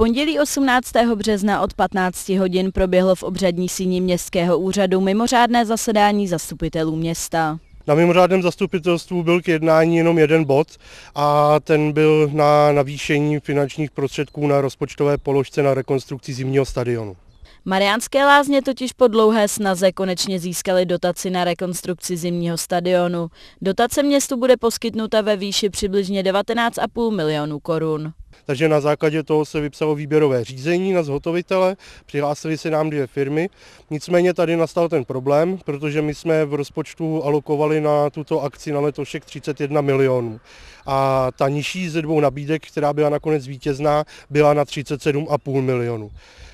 pondělí 18. března od 15 hodin proběhlo v obřadní síni městského úřadu mimořádné zasedání zastupitelů města. Na mimořádném zastupitelstvu byl k jednání jenom jeden bod a ten byl na navýšení finančních prostředků na rozpočtové položce na rekonstrukci zimního stadionu. Mariánské lázně totiž po dlouhé snaze konečně získaly dotaci na rekonstrukci zimního stadionu. Dotace městu bude poskytnuta ve výši přibližně 19,5 milionů korun. Takže na základě toho se vypsalo výběrové řízení na zhotovitele, přihlásili se nám dvě firmy. Nicméně tady nastal ten problém, protože my jsme v rozpočtu alokovali na tuto akci na letošek 31 milionů. A ta nižší ze dvou nabídek, která byla nakonec vítězná, byla na 37,5 milionů.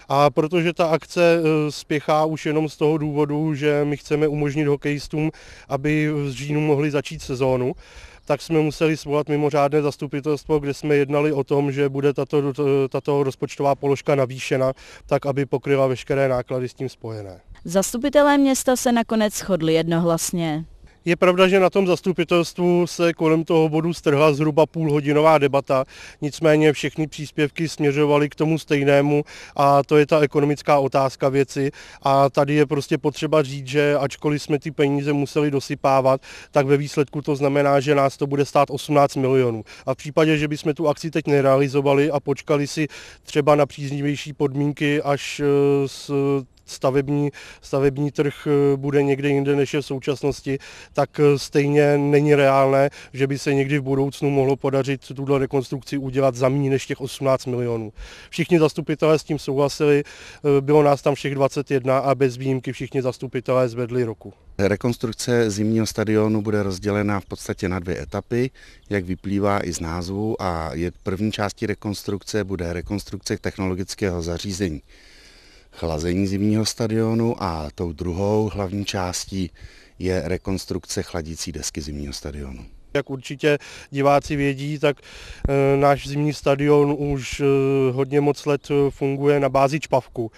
A protože ta akce eh, spěchá už jenom z toho důvodu, že my chceme umožnit hokejistům, aby v říjnu mohli začít sezónu, tak jsme museli svolat mimořádné zastupitelstvo, kde jsme jednali o tom, že bude tato, eh, tato rozpočtová položka navýšena, tak aby pokryla veškeré náklady s tím spojené. Zastupitelé města se nakonec shodli jednohlasně. Je pravda, že na tom zastupitelstvu se kolem toho bodu strhla zhruba půlhodinová debata, nicméně všechny příspěvky směřovaly k tomu stejnému a to je ta ekonomická otázka věci a tady je prostě potřeba říct, že ačkoliv jsme ty peníze museli dosypávat, tak ve výsledku to znamená, že nás to bude stát 18 milionů. A v případě, že bychom tu akci teď nerealizovali a počkali si třeba na příznivější podmínky, až eh, s stavební, stavební trh eh, bude někde jinde, než je v současnosti, tak eh, stejně není reálné, že by se někdy v budoucnu mohlo podařit tuto rekonstrukci udělat za méně než těch 18 milionů. Všichni zastupitelé s tím souhlasili, eh, bylo nás tam všech 21 a bez výjimky všichni zastupitelé zvedli roku. Rekonstrukce zimního stadionu bude rozdělena v podstatě na dvě etapy, jak vyplývá i z názvu a je první části rekonstrukce bude rekonstrukce technologického zařízení chlazení zimního stadionu a tou druhou hlavní částí je rekonstrukce chladící desky zimního stadionu. Jak určitě diváci vědí, tak eh, náš zimní stadion už eh, hodně moc let eh, funguje na bázi čpavku.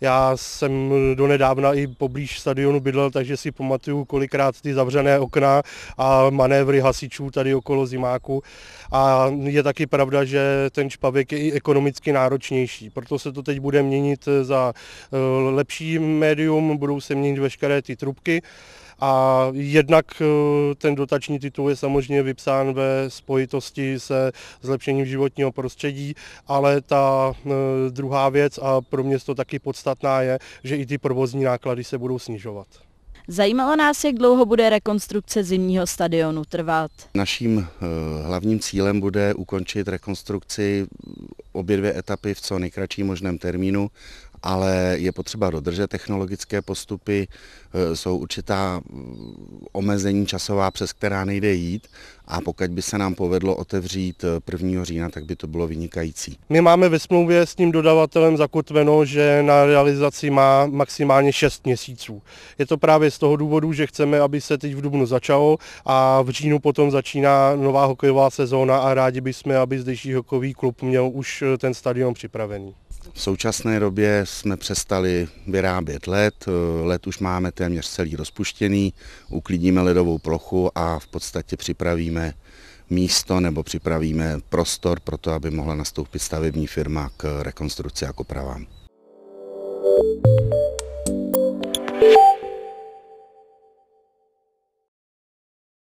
Já jsem donedávna i poblíž stadionu bydlel, takže si pamatuju kolikrát ty zavřené okna a manévry hasičů tady okolo zimáku. A je taky pravda, že ten čpavek je i ekonomicky náročnější. Proto se to teď bude měnit za lepší médium, budou se měnit veškeré ty trubky. A jednak eh, ten dotační titul je samozřejmě vypsán ve spojitosti se zlepšením životního prostředí, ale ta eh, druhá věc a pro město taky podstatná je, že i ty provozní náklady se budou snižovat. Zajímalo nás, jak dlouho bude rekonstrukce zimního stadionu trvat. Naším eh, hlavním cílem bude ukončit rekonstrukci obě dvě etapy v co nejkratším možném termínu ale je potřeba dodržet technologické postupy, eh, jsou určitá mm, omezení časová, přes která nejde jít a pokud by se nám povedlo otevřít 1. Eh, října, tak by to bylo vynikající. My máme ve smlouvě s tím dodavatelem zakotveno, že na realizaci má maximálně 6 měsíců. Je to právě z toho důvodu, že chceme, aby se teď v Dubnu začalo a v říjnu potom začíná nová hokejová sezóna a rádi bychom, aby zdejší hokejový klub měl už eh, ten stadion připravený. V současné době jsme přestali vyrábět led, eh, led už máme téměř celý rozpuštěný, uklidíme ledovou plochu a v podstatě připravíme místo nebo připravíme prostor pro to, aby mohla nastoupit stavební firma k rekonstrukci a k opravám.